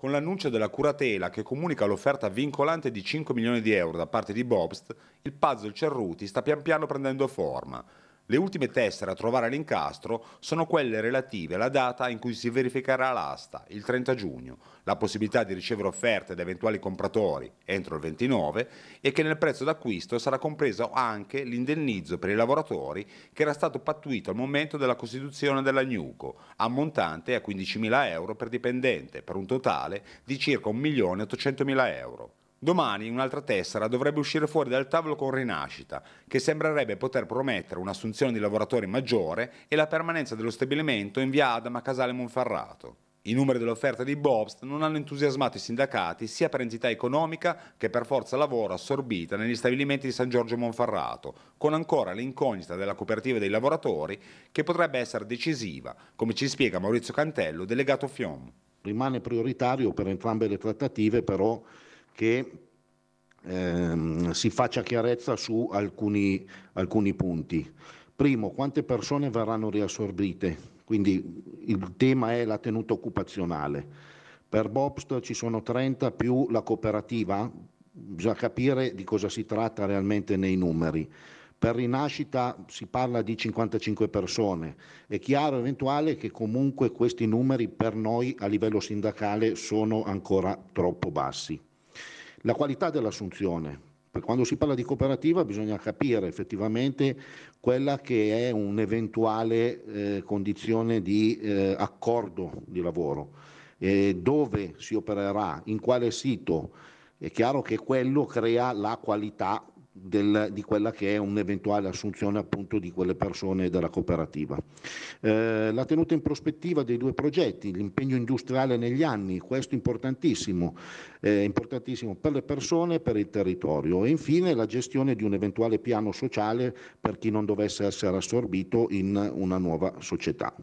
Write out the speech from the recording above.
con l'annuncio della curatela che comunica l'offerta vincolante di 5 milioni di euro da parte di Bobst, il puzzle Cerruti sta pian piano prendendo forma. Le ultime tessere a trovare all'incastro sono quelle relative alla data in cui si verificherà l'asta, il 30 giugno, la possibilità di ricevere offerte da eventuali compratori entro il 29 e che nel prezzo d'acquisto sarà compreso anche l'indennizzo per i lavoratori che era stato pattuito al momento della costituzione dell'agnuco, ammontante a 15.000 euro per dipendente, per un totale di circa 1.800.000 euro. Domani un'altra tessera dovrebbe uscire fuori dal tavolo con Rinascita, che sembrerebbe poter promettere un'assunzione di lavoratori maggiore e la permanenza dello stabilimento in via Adama Casale Monferrato. I numeri dell'offerta di Bobst non hanno entusiasmato i sindacati sia per entità economica che per forza lavoro assorbita negli stabilimenti di San Giorgio Monferrato, con ancora l'incognita della cooperativa dei lavoratori che potrebbe essere decisiva, come ci spiega Maurizio Cantello, delegato FIOM. Rimane prioritario per entrambe le trattative però che ehm, si faccia chiarezza su alcuni, alcuni punti. Primo, quante persone verranno riassorbite? Quindi il tema è la tenuta occupazionale. Per Bobst ci sono 30 più la cooperativa, bisogna capire di cosa si tratta realmente nei numeri. Per rinascita si parla di 55 persone, è chiaro eventuale che comunque questi numeri per noi a livello sindacale sono ancora troppo bassi. La qualità dell'assunzione. quando si parla di cooperativa bisogna capire effettivamente quella che è un'eventuale eh, condizione di eh, accordo di lavoro, eh, dove si opererà, in quale sito. È chiaro che quello crea la qualità del, di quella che è un'eventuale assunzione appunto di quelle persone della cooperativa. Eh, la tenuta in prospettiva dei due progetti, l'impegno industriale negli anni, questo importantissimo, eh, importantissimo per le persone e per il territorio e infine la gestione di un eventuale piano sociale per chi non dovesse essere assorbito in una nuova società.